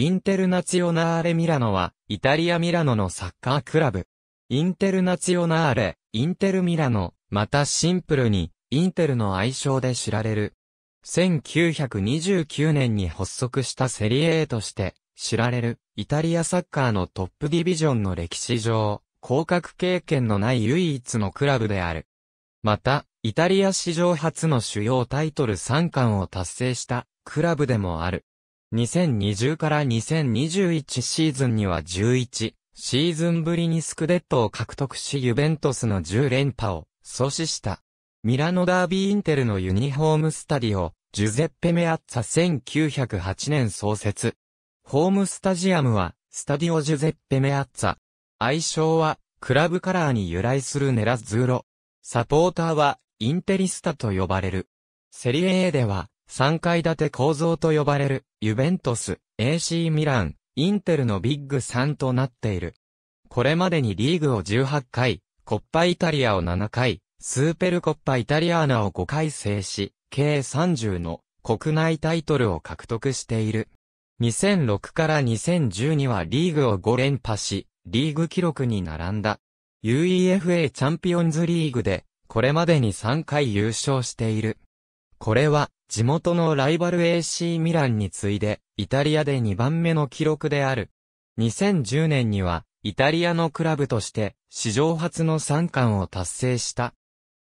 インテルナツオナーレ・ミラノは、イタリア・ミラノのサッカークラブ。インテルナツオナーレ、インテル・ミラノ、またシンプルに、インテルの愛称で知られる。1929年に発足したセリエ A として、知られる、イタリアサッカーのトップディビジョンの歴史上、降格経験のない唯一のクラブである。また、イタリア史上初の主要タイトル3冠を達成したクラブでもある。2020から2021シーズンには11シーズンぶりにスクデットを獲得しユベントスの10連覇を阻止した。ミラノダービーインテルのユニフォームスタディオ、ジュゼッペ・メアッツァ1908年創設。ホームスタジアムは、スタディオ・ジュゼッペ・メアッツァ。愛称は、クラブカラーに由来するネラズーロ。サポーターは、インテリスタと呼ばれる。セリエ A では、3階建て構造と呼ばれる、ユベントス、AC ミラン、インテルのビッグ3となっている。これまでにリーグを18回、コッパイタリアを7回、スーペルコッパイタリアーナを5回制し、計30の国内タイトルを獲得している。2006から2010にはリーグを5連覇し、リーグ記録に並んだ。UEFA チャンピオンズリーグで、これまでに3回優勝している。これは、地元のライバル AC ミランに次いで、イタリアで2番目の記録である。2010年には、イタリアのクラブとして、史上初の3冠を達成した。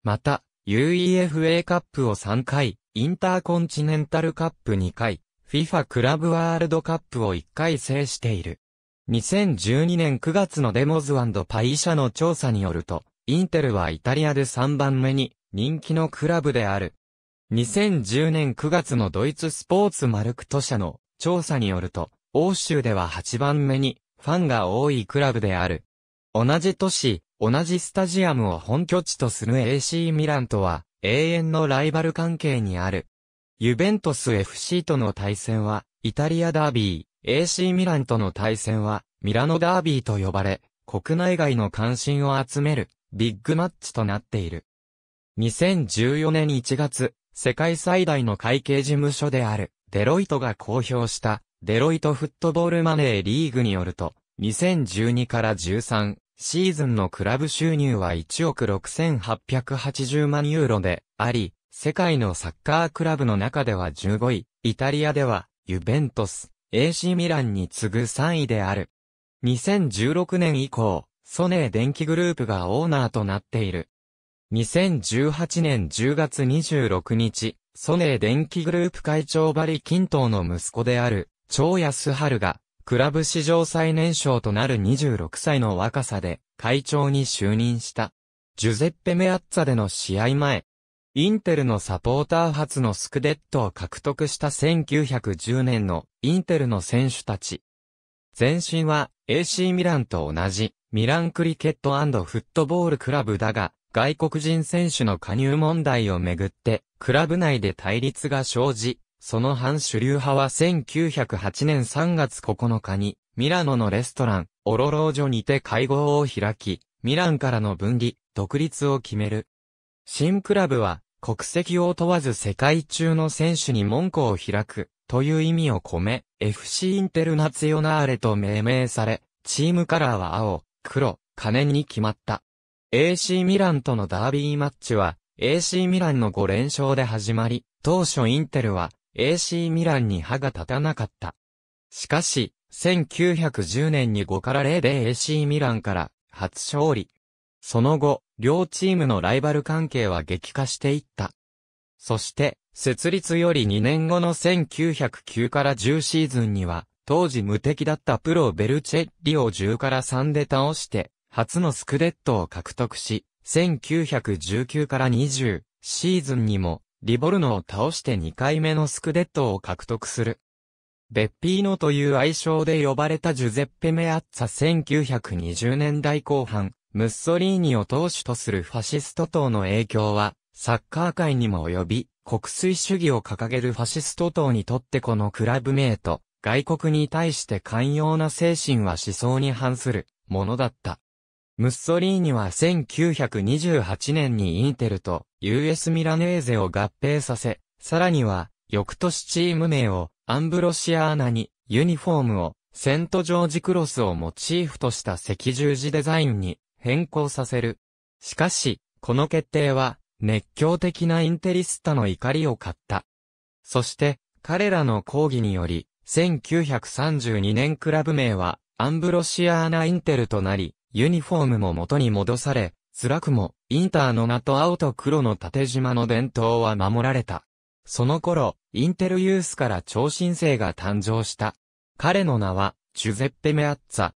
また、UEFA カップを3回、インターコンチネンタルカップ2回、FIFA クラブワールドカップを1回制している。2012年9月のデモズパイ社の調査によると、インテルはイタリアで3番目に人気のクラブである。2010年9月のドイツスポーツマルクト社の調査によると、欧州では8番目にファンが多いクラブである。同じ都市、同じスタジアムを本拠地とする AC ミランとは永遠のライバル関係にある。ユベントス FC との対戦はイタリアダービー、AC ミランとの対戦はミラノダービーと呼ばれ、国内外の関心を集めるビッグマッチとなっている。2014年1月、世界最大の会計事務所である、デロイトが公表した、デロイトフットボールマネーリーグによると、2012から13シーズンのクラブ収入は1億6880万ユーロであり、世界のサッカークラブの中では15位、イタリアではユベントス、AC ミランに次ぐ3位である。2016年以降、ソネー電気グループがオーナーとなっている。2018年10月26日、ソネー電気グループ会長バリ・キントの息子である、長安春が、クラブ史上最年少となる26歳の若さで、会長に就任した。ジュゼッペ・メアッツァでの試合前、インテルのサポーター初のスクデットを獲得した1910年のインテルの選手たち。前身は AC ミランと同じミランクリケットフットボールクラブだが、外国人選手の加入問題をめぐって、クラブ内で対立が生じ、その反主流派は1908年3月9日に、ミラノのレストラン、オロロージョにて会合を開き、ミランからの分離、独立を決める。新クラブは、国籍を問わず世界中の選手に門戸を開く、という意味を込め、FC インテルナツヨナーレと命名され、チームカラーは青、黒、金に決まった。AC ミランとのダービーマッチは、AC ミランの5連勝で始まり、当初インテルは AC ミランに歯が立たなかった。しかし、1910年に5から0で AC ミランから初勝利。その後、両チームのライバル関係は激化していった。そして、設立より2年後の1909から10シーズンには、当時無敵だったプロベルチェッリを10から3で倒して、初のスクデットを獲得し、1919から20シーズンにもリボルノを倒して2回目のスクデットを獲得する。ベッピーノという愛称で呼ばれたジュゼッペ・メアッツァ1920年代後半、ムッソリーニを投手とするファシスト党の影響は、サッカー界にも及び、国粋主義を掲げるファシスト党にとってこのクラブ名と、外国に対して寛容な精神は思想に反するものだった。ムッソリーニは1928年にインテルと US ミラネーゼを合併させ、さらには、翌年チーム名をアンブロシアーナに、ユニフォームをセントジョージクロスをモチーフとした赤十字デザインに変更させる。しかし、この決定は熱狂的なインテリスタの怒りを買った。そして、彼らの抗議により、1932年クラブ名はアンブロシアーナインテルとなり、ユニフォームも元に戻され、辛くも、インターの名と青と黒の縦縞の伝統は守られた。その頃、インテルユースから超新星が誕生した。彼の名は、ジュゼッペ・メアッツァ。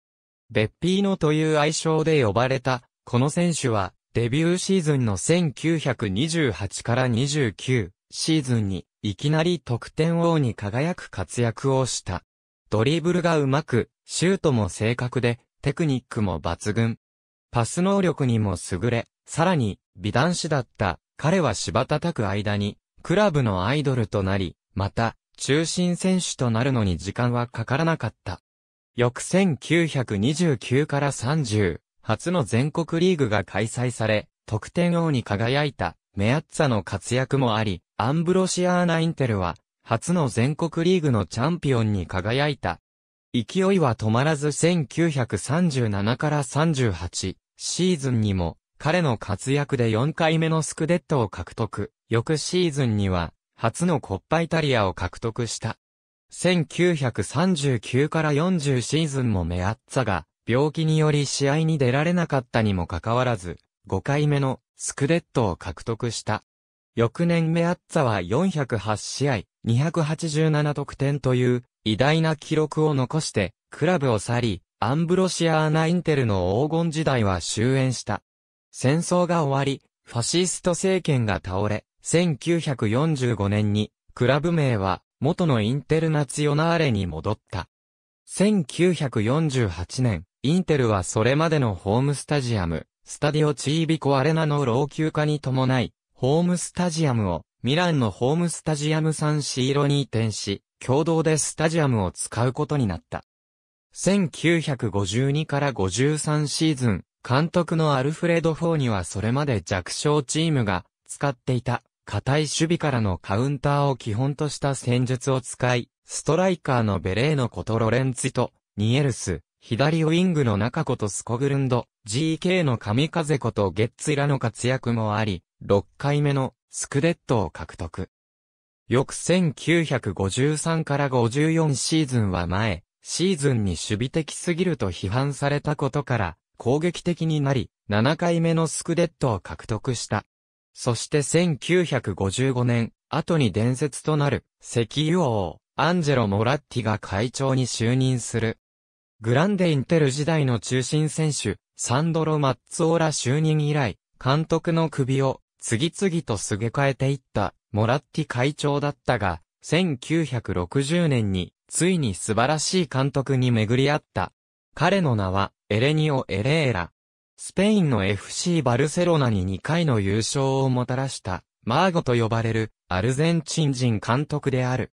ベッピーノという愛称で呼ばれた、この選手は、デビューシーズンの1928から29シーズンに、いきなり得点王に輝く活躍をした。ドリブルがうまく、シュートも正確で、テクニックも抜群。パス能力にも優れ、さらに、美男子だった彼は芝叩く間に、クラブのアイドルとなり、また、中心選手となるのに時間はかからなかった。翌1929から30、初の全国リーグが開催され、得点王に輝いたメアッツァの活躍もあり、アンブロシアーナ・インテルは、初の全国リーグのチャンピオンに輝いた勢いは止まらず1937から38シーズンにも彼の活躍で4回目のスクデットを獲得。翌シーズンには初のコッパイタリアを獲得した。1939から40シーズンもメアッツァが病気により試合に出られなかったにもかかわらず5回目のスクデットを獲得した。翌年メアッツァは408試合、287得点という偉大な記録を残して、クラブを去り、アンブロシアーナインテルの黄金時代は終焉した。戦争が終わり、ファシスト政権が倒れ、1945年に、クラブ名は、元のインテルナツヨナーレに戻った。1948年、インテルはそれまでのホームスタジアム、スタディオチービコアレナの老朽化に伴い、ホームスタジアムをミランのホームスタジアムサンシーロに移転し、共同でスタジアムを使うことになった。1952から53シーズン、監督のアルフレド・フォーにはそれまで弱小チームが使っていた硬い守備からのカウンターを基本とした戦術を使い、ストライカーのベレーのことロレンツィとニエルス、左ウィングの中ことスコグルンド、GK の神風子とゲッツイラの活躍もあり、6回目のスクデットを獲得。翌1953から54シーズンは前、シーズンに守備的すぎると批判されたことから、攻撃的になり、7回目のスクデットを獲得した。そして1955年、後に伝説となる、石油王、アンジェロ・モラッティが会長に就任する。グランデ・インテル時代の中心選手、サンドロ・マッツオーラ就任以来、監督の首を次々とすげ替えていったモラッティ会長だったが、1960年についに素晴らしい監督に巡り合った。彼の名はエレニオ・エレーラ。スペインの FC バルセロナに2回の優勝をもたらしたマーゴと呼ばれるアルゼンチン人監督である。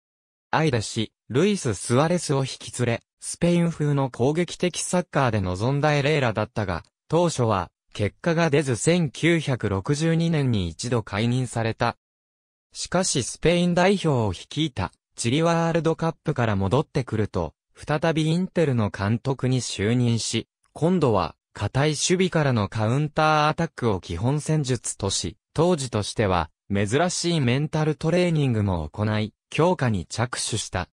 愛だし、ルイス・スアレスを引き連れ、スペイン風の攻撃的サッカーで臨んだエレーラだったが、当初は結果が出ず1962年に一度解任された。しかしスペイン代表を率いたチリワールドカップから戻ってくると、再びインテルの監督に就任し、今度は硬い守備からのカウンターアタックを基本戦術とし、当時としては珍しいメンタルトレーニングも行い、強化に着手した。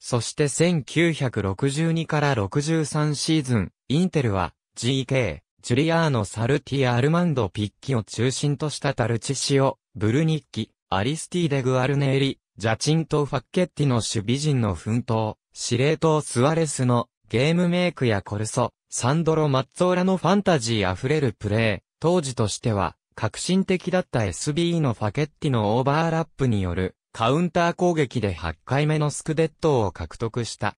そして1962から63シーズン、インテルは GK ジュリアーノ・サルティ・アルマンド・ピッキを中心としたタルチシオ、ブルニッキ、アリスティ・デ・グアルネーリ、ジャチント・ファッケッティの守備陣の奮闘、司令塔スアレスのゲームメイクやコルソ、サンドロ・マッツォーラのファンタジー溢れるプレー、当時としては革新的だった s b のファケッティのオーバーラップによるカウンター攻撃で8回目のスクデットを獲得した。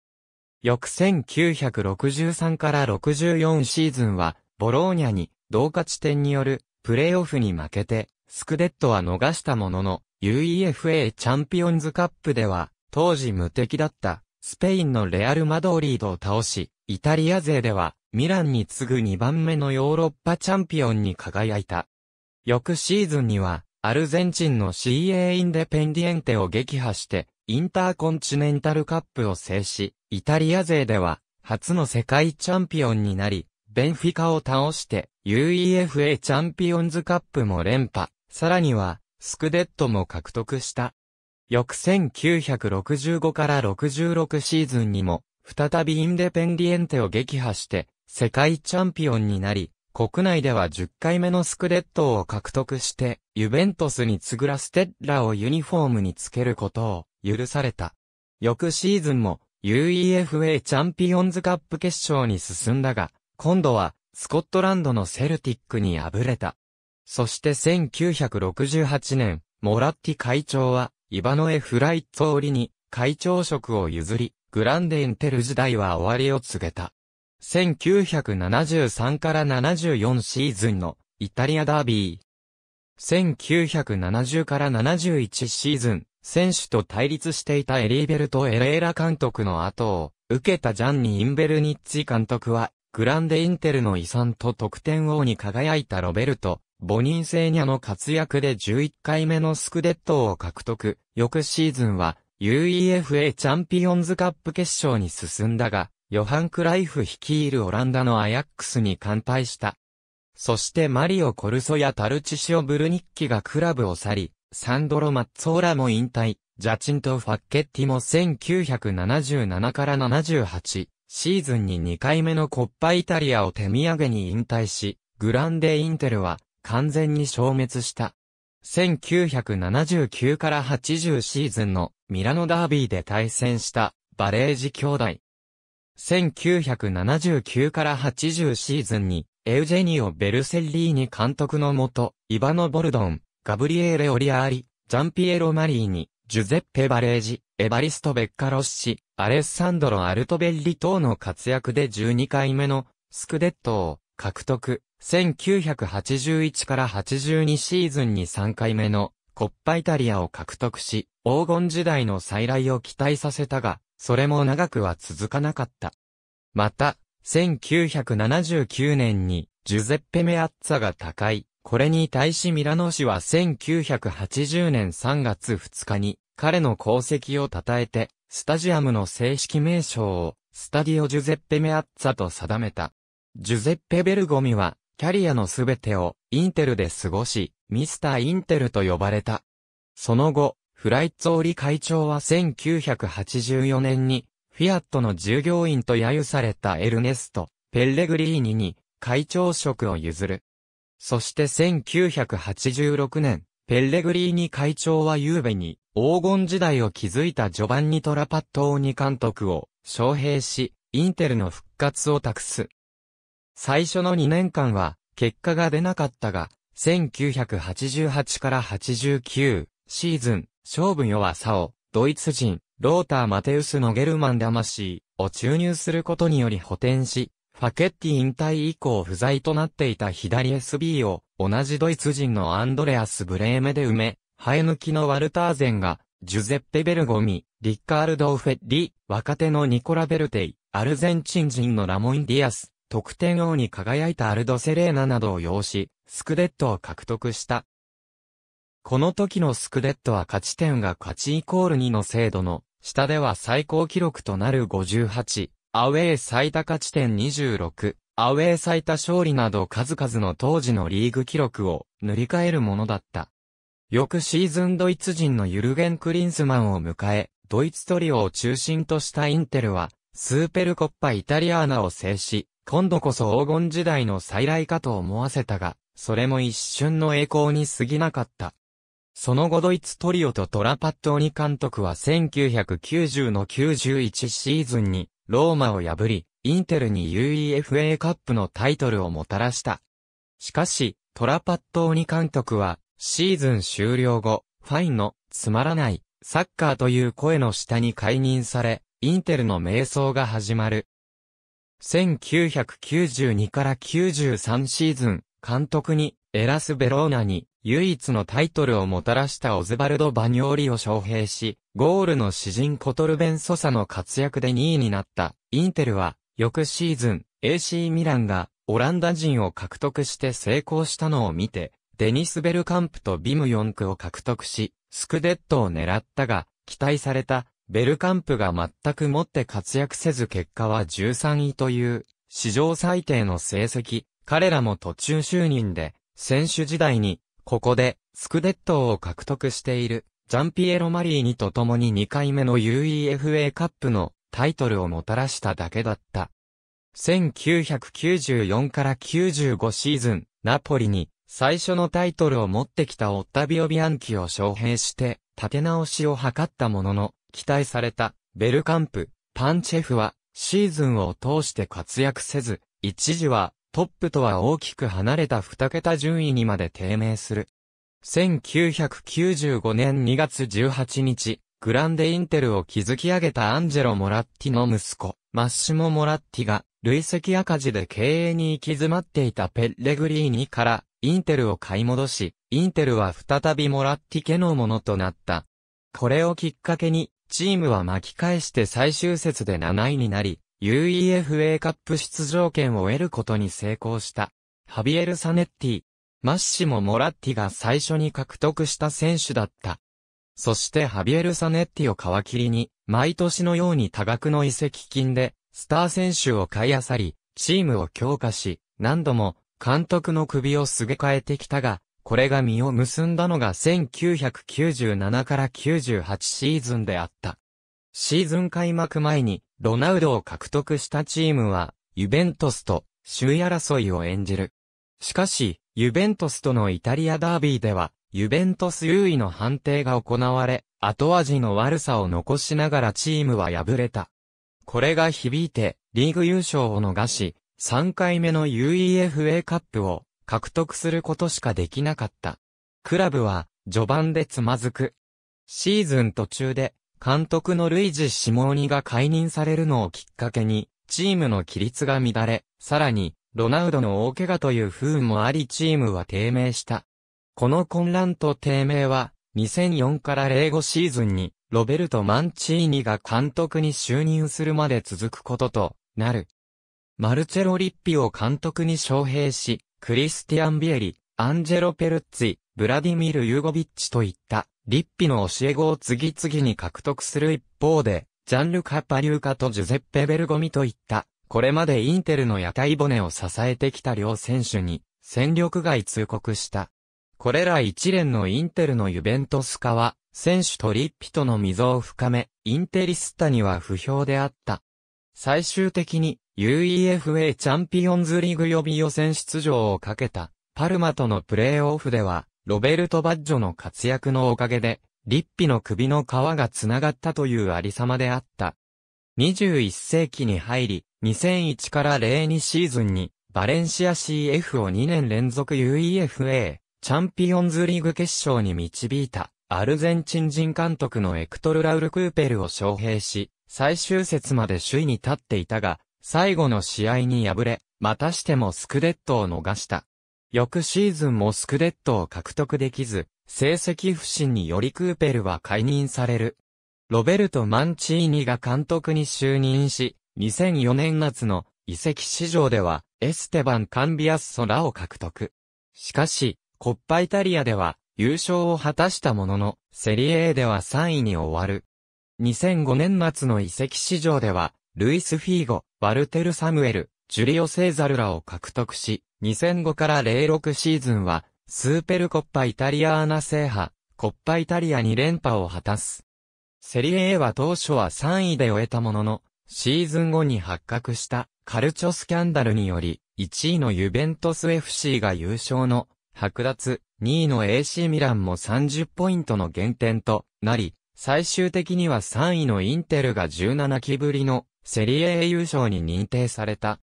翌1963から64シーズンはボローニャに同価地点によるプレーオフに負けて、スクデットは逃したものの、UEFA チャンピオンズカップでは、当時無敵だった、スペインのレアル・マドリードを倒し、イタリア勢では、ミランに次ぐ2番目のヨーロッパチャンピオンに輝いた。翌シーズンには、アルゼンチンの CA インデペンディエンテを撃破して、インターコンチネンタルカップを制し、イタリア勢では、初の世界チャンピオンになり、ベンフィカを倒して、UEFA チャンピオンズカップも連覇、さらには、スクデットも獲得した。翌1965から66シーズンにも、再びインデペンディエンテを撃破して、世界チャンピオンになり、国内では10回目のスクデットを獲得して、ユベントスに次ぐラステッラをユニフォームにつけることを許された。翌シーズンも UEFA チャンピオンズカップ決勝に進んだが、今度は、スコットランドのセルティックに敗れた。そして1968年、モラッティ会長は、イバノエ・フライッツォーリに、会長職を譲り、グランデ・エンテル時代は終わりを告げた。1973から74シーズンの、イタリアダービー。1970から71シーズン、選手と対立していたエリーベルト・エレーラ監督の後を、受けたジャンニ・インベルニッツィ監督は、グランデ・インテルの遺産と得点王に輝いたロベルト、ボニン・セーニャの活躍で11回目のスクデットを獲得。翌シーズンは UEFA チャンピオンズカップ決勝に進んだが、ヨハン・クライフ率いるオランダのアヤックスに完敗した。そしてマリオ・コルソやタルチシオ・ブルニッキがクラブを去り、サンドロ・マッツォーラも引退、ジャチンとファッケッティも1977から78、シーズンに2回目のコッパイタリアを手土産に引退し、グランデ・インテルは完全に消滅した。1979から80シーズンのミラノダービーで対戦したバレージ兄弟。1979から80シーズンにエウジェニオ・ベルセッリーニ監督のもと、イバノ・ボルドン、ガブリエーレ・オリアーリ、ジャンピエロ・マリーニ、ジュゼッペ・バレージ、エバリスト・ベッカロッシ、アレッサンドロ・アルトベッリ等の活躍で12回目のスクデットを獲得、1981から82シーズンに3回目のコッパイタリアを獲得し、黄金時代の再来を期待させたが、それも長くは続かなかった。また、1979年にジュゼッペ・メアッツァが高い。これに対しミラノ氏は1980年3月2日に彼の功績を称えてスタジアムの正式名称を、スタディオ・ジュゼッペ・メアッツァと定めた。ジュゼッペ・ベルゴミは、キャリアのすべてを、インテルで過ごし、ミスター・インテルと呼ばれた。その後、フライツオリ会長は1984年に、フィアットの従業員と揶揄されたエルネスト、ペッレグリーニに、会長職を譲る。そして1986年、ペッレグリーニ会長は昨夜に、黄金時代を築いたジョバンニ・トラパットオーニ監督を招聘し、インテルの復活を託す。最初の2年間は結果が出なかったが、1988から89シーズン、勝負弱さをドイツ人、ローター・マテウスのゲルマン魂を注入することにより補填し、ファケッティ引退以降不在となっていた左 SB を同じドイツ人のアンドレアス・ブレーメで埋め、生え抜きのワルターゼンが、ジュゼッペ・ベルゴミ、リッカールド・フェッリ、若手のニコラ・ベルテイ、アルゼンチン人のラモン・ディアス、得点王に輝いたアルド・セレーナなどを擁し、スクデットを獲得した。この時のスクデットは勝ち点が勝ちイコール2の精度の、下では最高記録となる58、アウェー最多勝ち点26、アウェー最多勝利など数々の当時のリーグ記録を塗り替えるものだった。翌シーズンドイツ人のユルゲン・クリンスマンを迎え、ドイツトリオを中心としたインテルは、スーペルコッパイタリアーナを制し、今度こそ黄金時代の再来かと思わせたが、それも一瞬の栄光に過ぎなかった。その後ドイツトリオとトラパットニ監督は1990の91シーズンにローマを破り、インテルに UEFA カップのタイトルをもたらした。しかし、トラパットニ監督はシーズン終了後、ファインのつまらないサッカーという声の下に解任され、インテルの瞑想が始まる。1992から93シーズン、監督にエラス・ベローナに唯一のタイトルをもたらしたオズバルド・バニョーリを招聘し、ゴールの詩人コトルベン・ソサの活躍で2位になったインテルは、翌シーズン AC ミランがオランダ人を獲得して成功したのを見て、デニス・ベルカンプとビム・ヨンクを獲得し、スクデットを狙ったが、期待された、ベルカンプが全くもって活躍せず結果は13位という、史上最低の成績、彼らも途中就任で、選手時代に、ここで、スクデットを獲得している、ジャンピエロ・マリーニと共に2回目の UEFA カップのタイトルをもたらしただけだった。1994から95シーズン、ナポリに最初のタイトルを持ってきたオッタビオ・ビアンキを招聘して、立て直しを図ったものの、期待された、ベルカンプ、パンチェフは、シーズンを通して活躍せず、一時は、トップとは大きく離れた二桁順位にまで低迷する。1995年2月18日、グランデインテルを築き上げたアンジェロ・モラッティの息子、マッシモ・モラッティが、累積赤字で経営に行き詰まっていたペッレグリーニから、インテルを買い戻し、インテルは再びモラッティ家のものとなった。これをきっかけに、チームは巻き返して最終節で7位になり、UEFA カップ出場権を得ることに成功した。ハビエル・サネッティ、マッシもモラッティが最初に獲得した選手だった。そしてハビエル・サネッティを皮切りに、毎年のように多額の移籍金で、スター選手を買い漁り、チームを強化し、何度も監督の首をすげ替えてきたが、これが実を結んだのが1997から98シーズンであった。シーズン開幕前に、ロナウドを獲得したチームは、ユベントスと周囲争いを演じる。しかし、ユベントスとのイタリアダービーでは、ユベントス優位の判定が行われ、後味の悪さを残しながらチームは敗れた。これが響いて、リーグ優勝を逃し、3回目の UEFA カップを獲得することしかできなかった。クラブは序盤でつまずく。シーズン途中で監督のルイジ・シモーニが解任されるのをきっかけにチームの規律が乱れ、さらにロナウドの大怪我という不運もありチームは低迷した。この混乱と低迷は2004から05シーズンにロベルト・マンチーニが監督に就任するまで続くこととなる。マルチェロ・リッピを監督に招聘し、クリスティアン・ビエリ、アンジェロ・ペルッツィ、ブラディミル・ユーゴビッチといった、リッピの教え子を次々に獲得する一方で、ジャンルカ・パリューカとジュゼッペ・ベルゴミといった、これまでインテルの屋台骨を支えてきた両選手に、戦力外通告した。これら一連のインテルのユベントス化は、選手とリッピとの溝を深め、インテリスタには不評であった。最終的に UEFA チャンピオンズリーグ予備予選出場をかけたパルマとのプレーオフではロベルト・バッジョの活躍のおかげでリッピの首の皮が繋がったというありさまであった。21世紀に入り、2001から02シーズンにバレンシア CF を2年連続 UEFA チャンピオンズリーグ決勝に導いたアルゼンチン人監督のエクトル・ラウル・クーペルを招聘し、最終節まで首位に立っていたが、最後の試合に敗れ、またしてもスクデットを逃した。翌シーズンもスクデットを獲得できず、成績不振によりクーペルは解任される。ロベルト・マンチーニが監督に就任し、2004年夏の遺跡市場では、エステバン・カンビアス・ソラを獲得。しかし、コッパイタリアでは優勝を果たしたものの、セリエーでは3位に終わる。2005年末の移籍市場では、ルイス・フィーゴ、ワルテル・サムエル、ジュリオ・セーザルらを獲得し、2005から06シーズンは、スーペルコッパイタリアーナ制覇、コッパイタリア2連覇を果たす。セリエ A は当初は3位で終えたものの、シーズン後に発覚したカルチョスキャンダルにより、1位のユベントス FC が優勝の剥奪、2位の AC ミランも30ポイントの減点となり、最終的には3位のインテルが17期ぶりのセリエ A 優勝に認定された。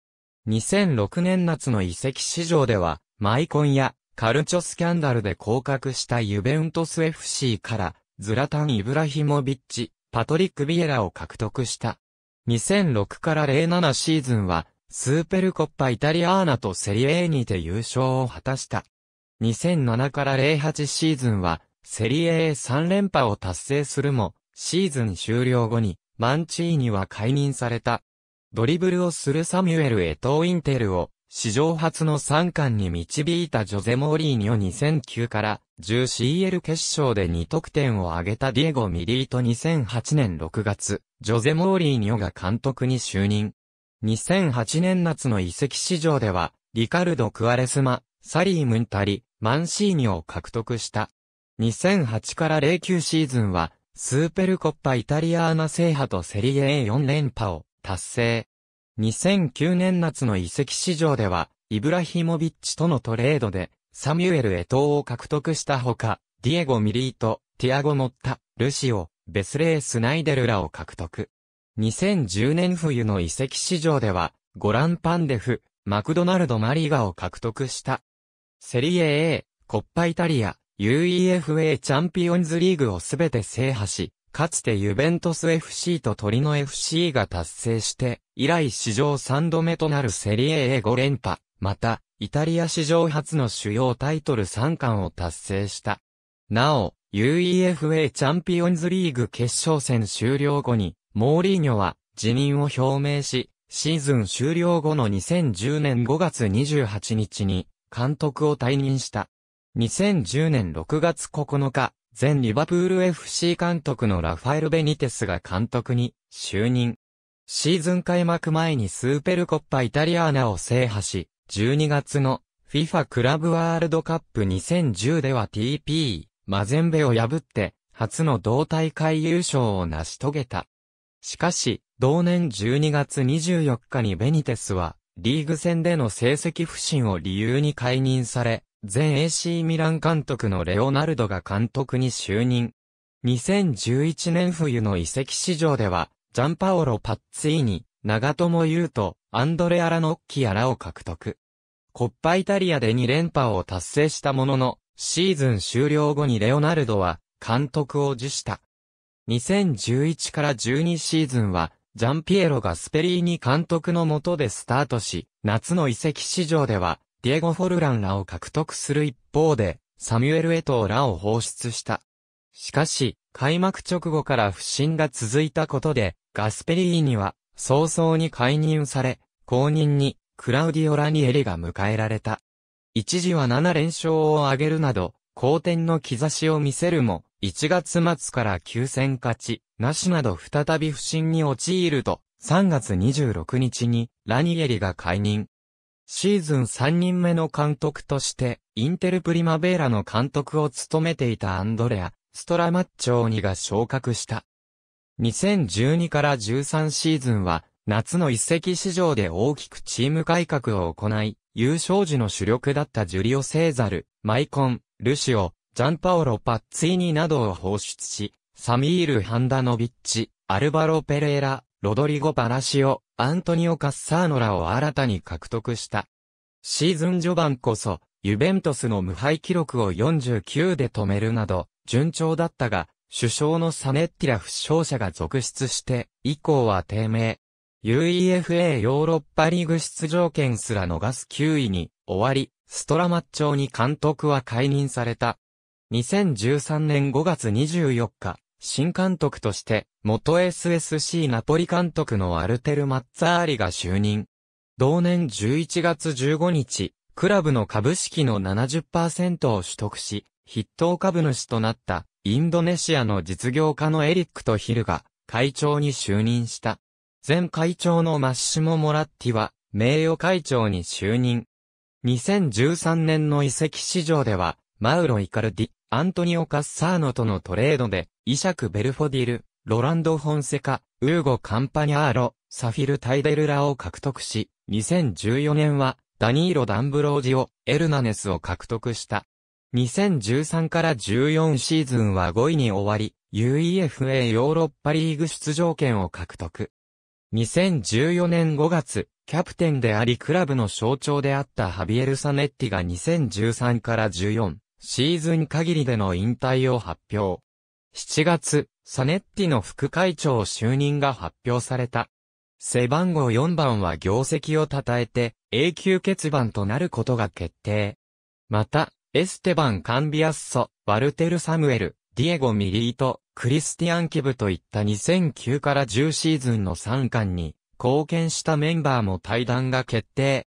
2006年夏の移籍市場では、マイコンやカルチョスキャンダルで降格したユベントス FC から、ズラタン・イブラヒモビッチ、パトリック・ビエラを獲得した。2006から07シーズンは、スーペルコッパイタリアーナとセリエーにて優勝を果たした。2007から08シーズンは、セリエ A3 連覇を達成するも、シーズン終了後に、マンチーニは解任された。ドリブルをするサミュエル・エトーインテルを、史上初の3冠に導いたジョゼ・モーリーニョ2009から 10CL 決勝で2得点を挙げたディエゴ・ミリート2008年6月、ジョゼ・モーリーニョが監督に就任。2008年夏の移籍市場では、リカルド・クアレスマ、サリー・ムンタリ、マンシーニョを獲得した。2008から09シーズンは、スーペルコッパイタリアーナ制覇とセリエ A4 連覇を達成。2009年夏の移籍市場では、イブラヒモビッチとのトレードで、サミュエル・エトーを獲得したほか、ディエゴ・ミリート、ティアゴ・モッタ、ルシオ、ベスレー・スナイデルらを獲得。2010年冬の移籍市場では、ゴラン・パンデフ、マクドナルド・マリガを獲得した。セリエ A、コッパイタリア、UEFA チャンピオンズリーグをすべて制覇し、かつてユベントス FC とトリノ FC が達成して、以来史上3度目となるセリエ A5 連覇、また、イタリア史上初の主要タイトル3冠を達成した。なお、UEFA チャンピオンズリーグ決勝戦終了後に、モーリーニョは辞任を表明し、シーズン終了後の2010年5月28日に、監督を退任した。2010年6月9日、前リバプール FC 監督のラファエル・ベニテスが監督に就任。シーズン開幕前にスーペルコッパイタリアーナを制覇し、12月の FIFA クラブワールドカップ2010では TP、マゼンベを破って、初の同大会優勝を成し遂げた。しかし、同年12月24日にベニテスは、リーグ戦での成績不振を理由に解任され、前 AC ミラン監督のレオナルドが監督に就任。2011年冬の移籍市場では、ジャンパオロ・パッツィーニ、長友優と、アンドレア・ラノッキアラを獲得。コッパイタリアで2連覇を達成したものの、シーズン終了後にレオナルドは、監督を辞した。2011から12シーズンは、ジャンピエロがスペリーニ監督の下でスタートし、夏の移籍市場では、ディエゴ・フォルランらを獲得する一方で、サミュエル・エトーらを放出した。しかし、開幕直後から不振が続いたことで、ガスペリーニは早々に解任され、後任にクラウディオ・ラニエリが迎えられた。一時は7連勝を挙げるなど、好転の兆しを見せるも、1月末から9戦勝ち、なしなど再び不振に陥ると、3月26日にラニエリが解任。シーズン3人目の監督として、インテルプリマベーラの監督を務めていたアンドレア、ストラマッチョーニが昇格した。2012から13シーズンは、夏の一石市場で大きくチーム改革を行い、優勝時の主力だったジュリオ・セーザル、マイコン、ルシオ、ジャンパオロ・パッツィーニなどを放出し、サミール・ハンダノビッチ、アルバロ・ペレーラ、ロドリゴ・パラシオ、アントニオ・カッサーノらを新たに獲得した。シーズン序盤こそ、ユベントスの無敗記録を49で止めるなど、順調だったが、首相のサネッティラ負傷者が続出して、以降は低迷。UEFA ヨーロッパリーグ出場権すら逃す9位に終わり、ストラマッチョに監督は解任された。2013年5月24日、新監督として、元 SSC ナポリ監督のアルテル・マッツァーリが就任。同年11月15日、クラブの株式の70%を取得し、筆頭株主となったインドネシアの実業家のエリックとヒルが会長に就任した。前会長のマッシモ・モラッティは名誉会長に就任。2013年の遺跡市場では、マウロ・イカルディ、アントニオ・カッサーノとのトレードで、イシャク・ベルフォディル、ロランド・フォンセカ、ウーゴ・カンパニャーロ、サフィル・タイデルラを獲得し、2014年は、ダニーロ・ダンブロージオ、エルナネスを獲得した。2013から14シーズンは5位に終わり、UEFA ヨーロッパリーグ出場権を獲得。2014年5月、キャプテンでありクラブの象徴であったハビエル・サネッティが2013から14シーズン限りでの引退を発表。7月、サネッティの副会長就任が発表された。背番号4番は業績を称えて、永久欠番となることが決定。また、エステバン・カンビアッソ、ワルテル・サムエル、ディエゴ・ミリート、クリスティアン・キブといった2009から10シーズンの3冠に貢献したメンバーも対談が決定。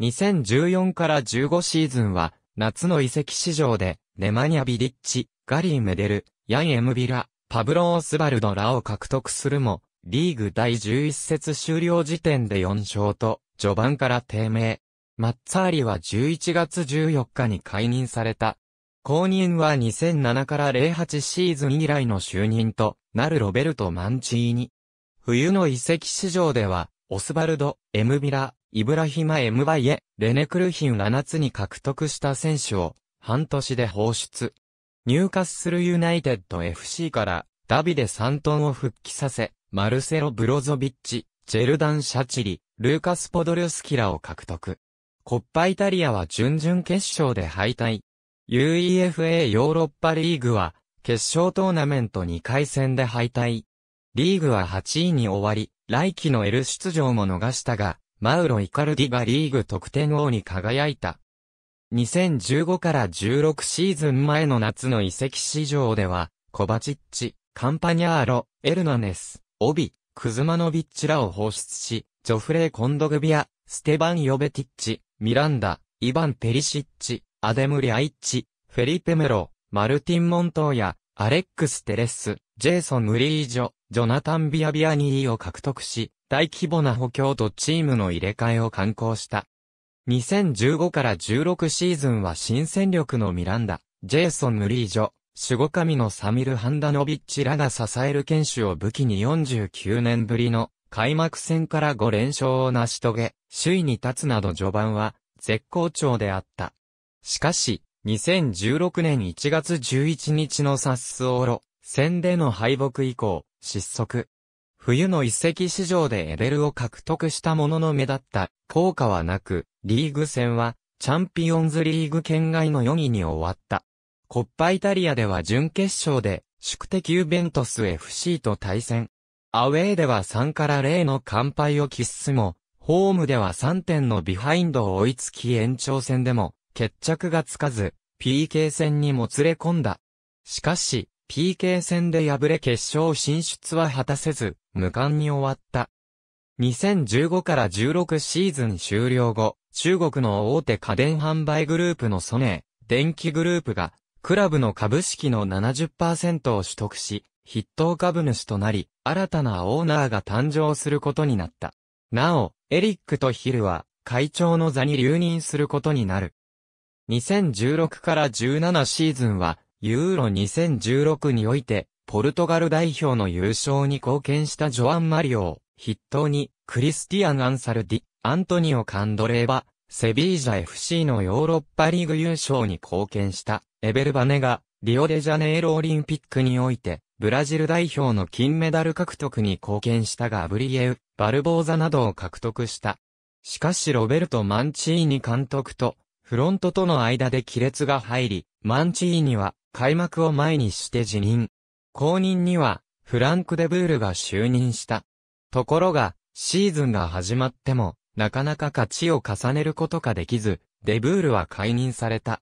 2014から15シーズンは夏の遺跡市場で、ネマニャ・ビリッチ、ガリー・メデル、ヤン・エムビラ、パブロ・オスバルドらを獲得するも、リーグ第11節終了時点で4勝と、序盤から低迷。マッツァーリは11月14日に解任された。後任は2007から08シーズン以来の就任となるロベルト・マンチーニ。冬の遺跡市場では、オスバルド、エムビラ、イブラヒマ・エムバイエ、レネ・クルヒンが夏に獲得した選手を、半年で放出。入荷するユナイテッド FC から、ダビデ・サントンを復帰させ、マルセロ・ブロゾビッチ、ジェルダン・シャチリ、ルーカス・ポドリュスキラを獲得。コッパイタリアは準々決勝で敗退。UEFA ヨーロッパリーグは、決勝トーナメント2回戦で敗退。リーグは8位に終わり、来季の L 出場も逃したが、マウロ・イカルディがリーグ得点王に輝いた。2015から16シーズン前の夏の移籍市場では、コバチッチ、カンパニャーロ、エルナネス、オビ、クズマノビッチらを放出し、ジョフレコンドグビア、ステバン・ヨベティッチ、ミランダ、イバン・ペリシッチ、アデムリ・アイッチ、フェリペ・ムロ、マルティン・モントーヤ、アレックス・テレス、ジェイソン・ムリージョ、ジョナタン・ビアビアニーを獲得し、大規模な補強とチームの入れ替えを敢行した。2015から16シーズンは新戦力のミランダ、ジェイソン・ムリージョ、守護神のサミル・ハンダノビッチらが支える剣手を武器に49年ぶりの開幕戦から5連勝を成し遂げ、首位に立つなど序盤は絶好調であった。しかし、2016年1月11日のサッスオーロ戦での敗北以降、失速。冬の一石市場でレベルを獲得したものの目立った効果はなく、リーグ戦はチャンピオンズリーグ圏外の4位に終わった。コッパイタリアでは準決勝で宿敵ユベントス FC と対戦。アウェーでは3から0の完敗を喫すも、ホームでは3点のビハインドを追いつき延長戦でも決着がつかず、PK 戦にもつれ込んだ。しかし、PK 戦で敗れ決勝進出は果たせず、無冠に終わった。2015から16シーズン終了後、中国の大手家電販売グループのソネー、電気グループが、クラブの株式の70%を取得し、筆頭株主となり、新たなオーナーが誕生することになった。なお、エリックとヒルは、会長の座に留任することになる。2016から17シーズンは、ユーロ2016において、ポルトガル代表の優勝に貢献したジョアン・マリオを筆頭に、クリスティアン・アンサルディ、アントニオ・カンドレーバ、セビージャ FC のヨーロッパリーグ優勝に貢献したエベルバネが、リオデジャネイロオリンピックにおいて、ブラジル代表の金メダル獲得に貢献したガブリエウ、バルボーザなどを獲得した。しかしロベルト・マンチーニ監督と、フロントとの間で亀裂が入り、マンチーニは開幕を前にして辞任。後任には、フランク・デブールが就任した。ところが、シーズンが始まっても、なかなか勝ちを重ねることができず、デブールは解任された。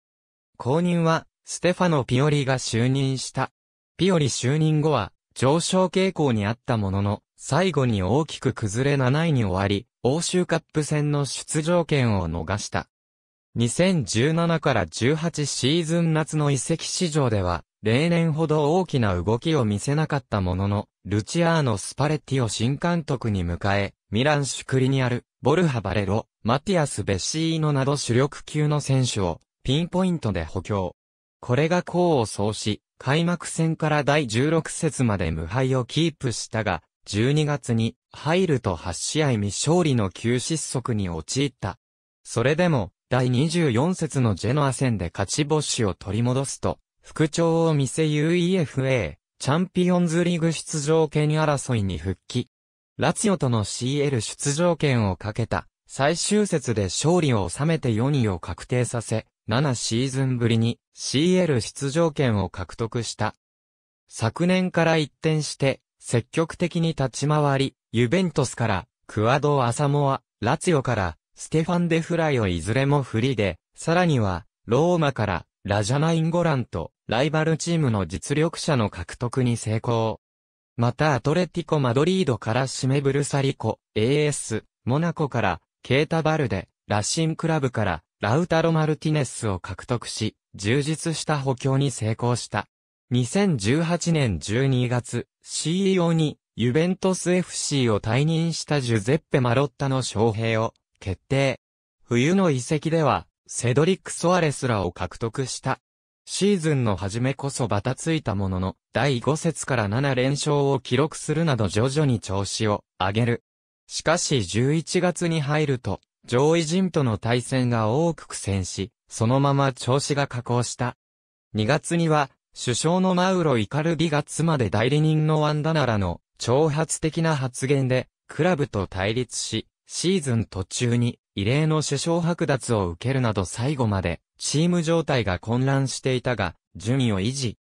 後任は、ステファノ・ピオリが就任した。ピオリ就任後は、上昇傾向にあったものの、最後に大きく崩れ7位に終わり、欧州カップ戦の出場権を逃した。2017から18シーズン夏の移籍市場では、例年ほど大きな動きを見せなかったものの、ルチアーノ・スパレッティを新監督に迎え、ミラン・シュクリニアル、ボルハ・バレロ、マティアス・ベシーノなど主力級の選手をピンポイントで補強。これが功を奏し、開幕戦から第16節まで無敗をキープしたが、12月に入ると8試合未勝利の急失速に陥った。それでも、第24節のジェノア戦で勝ち星を取り戻すと、副長を見せ UEFA、チャンピオンズリーグ出場権争いに復帰。ラツヨとの CL 出場権をかけた、最終節で勝利を収めて4位を確定させ、7シーズンぶりに CL 出場権を獲得した。昨年から一転して、積極的に立ち回り、ユベントスから、クアド・アサモア、ラツヨから、ステファン・デ・フライをいずれもフリーで、さらには、ローマから、ラジャナインゴランとライバルチームの実力者の獲得に成功。またアトレティコ・マドリードからシメブルサリコ、AS、モナコからケータ・バルデ、ラシンクラブからラウタロ・マルティネスを獲得し、充実した補強に成功した。2018年12月、CEO にユベントス FC を退任したジュゼッペ・マロッタの招聘を決定。冬の遺跡では、セドリック・ソアレスらを獲得した。シーズンの初めこそバタついたものの、第5節から7連勝を記録するなど徐々に調子を上げる。しかし11月に入ると、上位陣との対戦が多く苦戦し、そのまま調子が下降した。2月には、首相のマウロ・イカルディが妻で代理人のワンダナラの挑発的な発言で、クラブと対立し、シーズン途中に異例の首相剥奪を受けるなど最後まで、チーム状態が混乱していたが、順位を維持。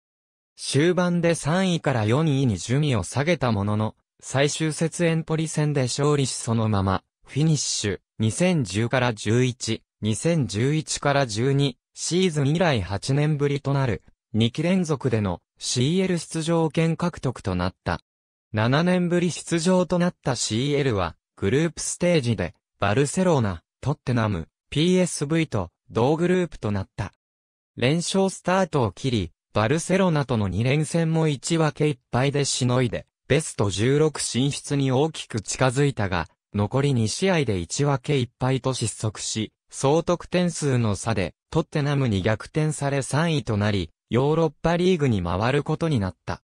終盤で3位から4位に順位を下げたものの、最終節エンポリ戦で勝利しそのまま、フィニッシュ、2010から11、2011から12、シーズン以来8年ぶりとなる、2期連続での CL 出場権獲得となった。7年ぶり出場となった CL は、グループステージで、バルセロナ、トッテナム、PSV と同グループとなった。連勝スタートを切り、バルセロナとの2連戦も1分けいっぱいでしのいで、ベスト16進出に大きく近づいたが、残り2試合で1分けいっぱいと失速し、総得点数の差で、トッテナムに逆転され3位となり、ヨーロッパリーグに回ることになった。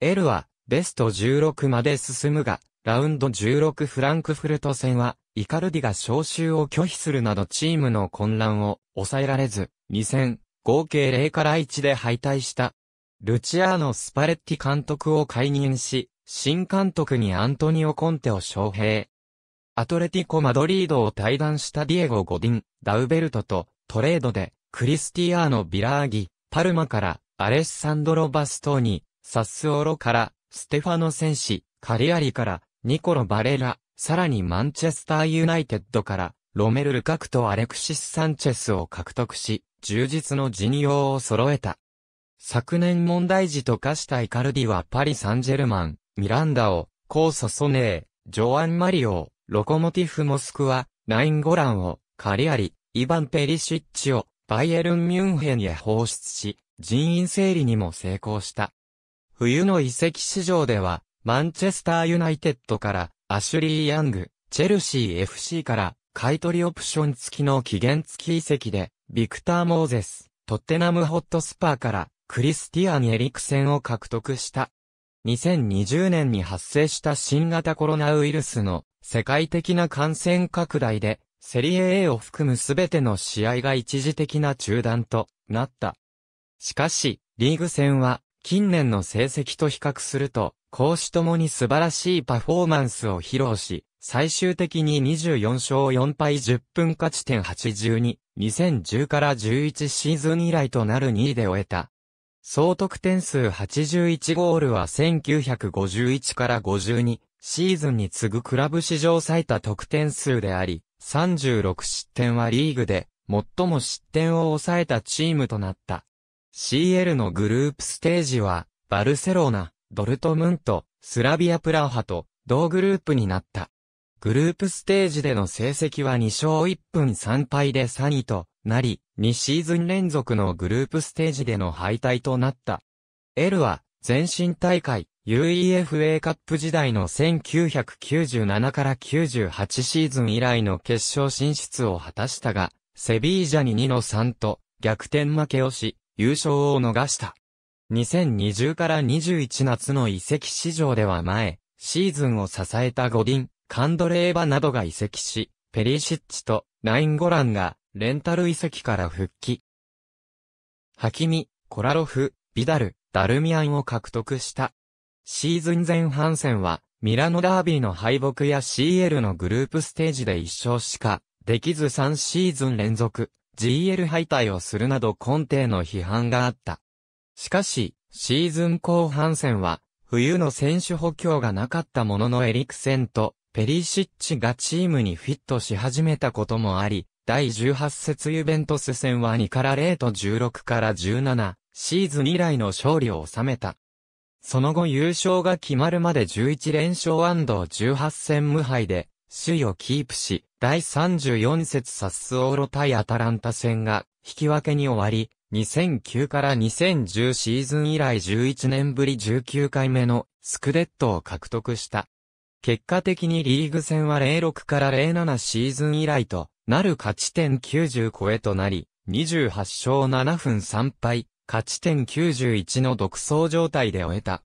エルは、ベスト16まで進むが、ラウンド16フランクフルト戦は、イカルディが招集を拒否するなどチームの混乱を抑えられず、2戦、合計0から1で敗退した。ルチアーノ・スパレッティ監督を解任し、新監督にアントニオ・コンテを招聘。アトレティコ・マドリードを退団したディエゴ・ゴディン、ダウベルトとトレードでクリスティアーノ・ビラーギ、パルマからアレッサンドロ・バストーニ、サッスオロからステファノ・センシ、カリアリからニコロ・バレラ、さらにマンチェスターユナイテッドから、ロメル・ルカクとアレクシス・サンチェスを獲得し、充実の陣容を揃えた。昨年問題児と化したイカルディはパリ・サンジェルマン、ミランダを、コーソ・ソネー、ジョアン・マリオロコモティフ・モスクワ、ナイン・ゴランを、カリアリ、イヴァン・ペリシッチを、バイエルン・ミュンヘンへ放出し、人員整理にも成功した。冬の遺跡市場では、マンチェスターユナイテッドからアシュリー・ヤング、チェルシー FC から買取オプション付きの期限付き遺跡で、ビクター・モーゼス、トッテナムホットスパーからクリスティアン・エリクセンを獲得した。2020年に発生した新型コロナウイルスの世界的な感染拡大で、セリエ A を含むすべての試合が一時的な中断となった。しかし、リーグ戦は近年の成績と比較すると公私ともに素晴らしいパフォーマンスを披露し、最終的に24勝4敗10分勝ち点82、2010から11シーズン以来となる2位で終えた。総得点数81ゴールは1951から52シーズンに次ぐクラブ史上最多得点数であり、36失点はリーグで最も失点を抑えたチームとなった。CL のグループステージはバルセロナ、ドルトムント、スラビアプラハと同グループになった。グループステージでの成績は2勝1分3敗で3位となり、2シーズン連続のグループステージでの敗退となった。L は、前身大会、UEFA カップ時代の1997から98シーズン以来の決勝進出を果たしたが、セビージャに2の3と逆転負けをし、優勝を逃した。2020から21夏の移籍市場では前、シーズンを支えたゴディン、カンドレーバなどが移籍し、ペリシッチとラインゴランがレンタル移籍から復帰。ハキミ、コラロフ、ビダル、ダルミアンを獲得した。シーズン前半戦は、ミラノダービーの敗北や CL のグループステージで一勝しか、できず3シーズン連続、GL 敗退をするなど根底の批判があった。しかし、シーズン後半戦は、冬の選手補強がなかったもののエリクセンとペリシッチがチームにフィットし始めたこともあり、第18節ユベントス戦は2から0と16から17、シーズン以来の勝利を収めた。その後優勝が決まるまで11連勝 &18 戦無敗で、首位をキープし、第34節サスオーロ対アタランタ戦が引き分けに終わり、2009から2010シーズン以来11年ぶり19回目のスクデットを獲得した。結果的にリーグ戦は06から07シーズン以来となる勝ち点90超えとなり、28勝7分3敗、勝ち点91の独走状態で終えた。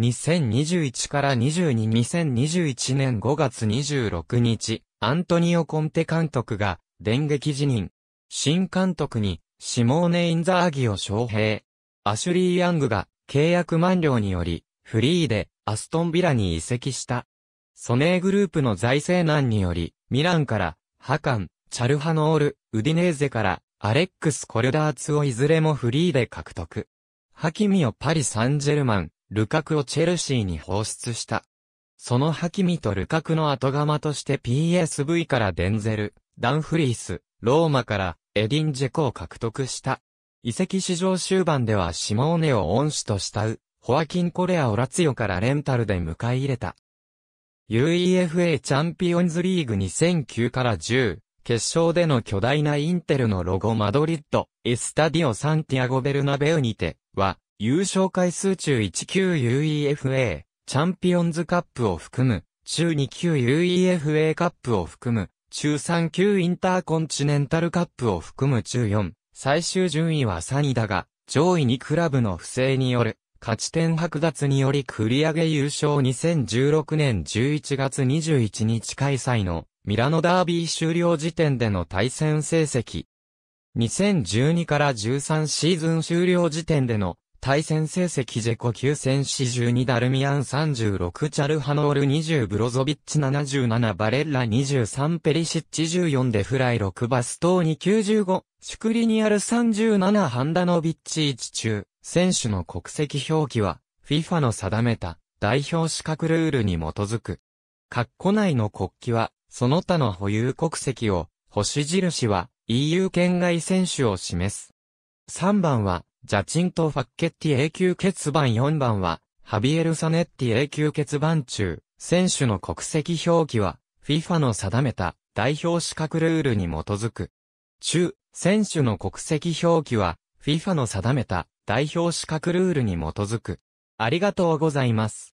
2021から22、2021年5月26日、アントニオ・コンテ監督が電撃辞任。新監督にシモーネ・インザーギを招聘。アシュリー・ヤングが契約満了により、フリーでアストンビラに移籍した。ソネーグループの財政難により、ミランから、ハカン、チャルハノール、ウディネーゼから、アレックス・コルダーツをいずれもフリーで獲得。ハキミをパリ・サンジェルマン、ルカクをチェルシーに放出した。そのハキミとルカクの後釜として PSV からデンゼル、ダンフリース、ローマからエディンジェコを獲得した。遺跡市場終盤ではシモーネを恩師と慕う、ホアキン・コレアをラツヨからレンタルで迎え入れた。UEFA チャンピオンズリーグ2009から10、決勝での巨大なインテルのロゴマドリッド、エスタディオ・サンティアゴ・ベルナベウにて、は、優勝回数中 19UEFA、チャンピオンズカップを含む、中2級 u e f a カップを含む、中3級インターコンチネンタルカップを含む中4最終順位は3位だが、上位2クラブの不正による、勝ち点剥奪により繰り上げ優勝2016年11月21日開催のミラノダービー終了時点での対戦成績。2012から13シーズン終了時点での対戦成績ジェコ9戦42ダルミアン36チャルハノール20ブロゾビッチ77バレッラ23ペリシッチ14デフライ6バストーニ95シュクリニアル37ハンダノビッチ1中選手の国籍表記は FIFA の定めた代表資格ルールに基づく。括弧内の国旗はその他の保有国籍を星印は EU 圏外選手を示す。3番はジャチント・ファッケッティ永久欠番4番は、ハビエル・サネッティ永久欠番中、選手の国籍表記は、FIFA の定めた代表資格ルールに基づく。中、選手の国籍表記は、FIFA の定めた代表資格ルールに基づく。ありがとうございます。